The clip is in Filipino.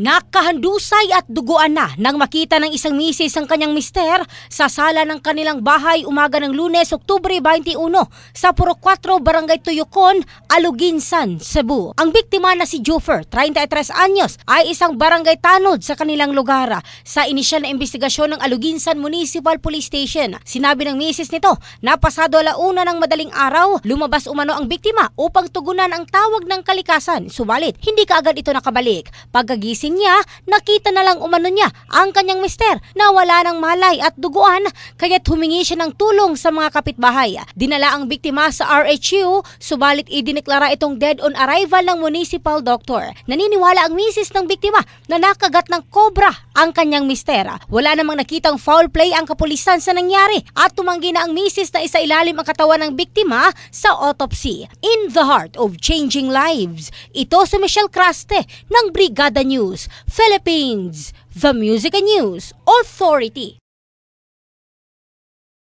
Nakahandusay at duguan na nang makita ng isang misis ang kanyang mister sa sala ng kanilang bahay umaga ng lunes, Oktubre 21 sa Puro 4, Barangay Tuyukon, Aluginsan, Cebu. Ang biktima na si Jufer, 33 anyos, ay isang barangay tanod sa kanilang lugar. Sa inisyal na investigasyon ng Aluginsan Municipal Police Station, sinabi ng misis nito na pasado alauna ng madaling araw, lumabas umano ang biktima upang tugunan ang tawag ng kalikasan. Subalit, hindi kaagad ito nakabalik. Pagkagising sabi niya, nakita na lang umano niya ang kanyang mister na wala ng malay at duguan kaya humingi siya ng tulong sa mga kapitbahay. Dinala ang biktima sa RHU subalit idineklara itong dead on arrival ng municipal doctor. Naniniwala ang misis ng biktima na nakagat ng cobra ang kanyang mister. Wala namang nakitang foul play ang kapulisan sa nangyari at tumanggi na ang misis na isa ilalim ang katawan ng biktima sa autopsy. In the heart of changing lives, ito si Michelle Craste ng Brigada News, Philippines, The Music and News Authority.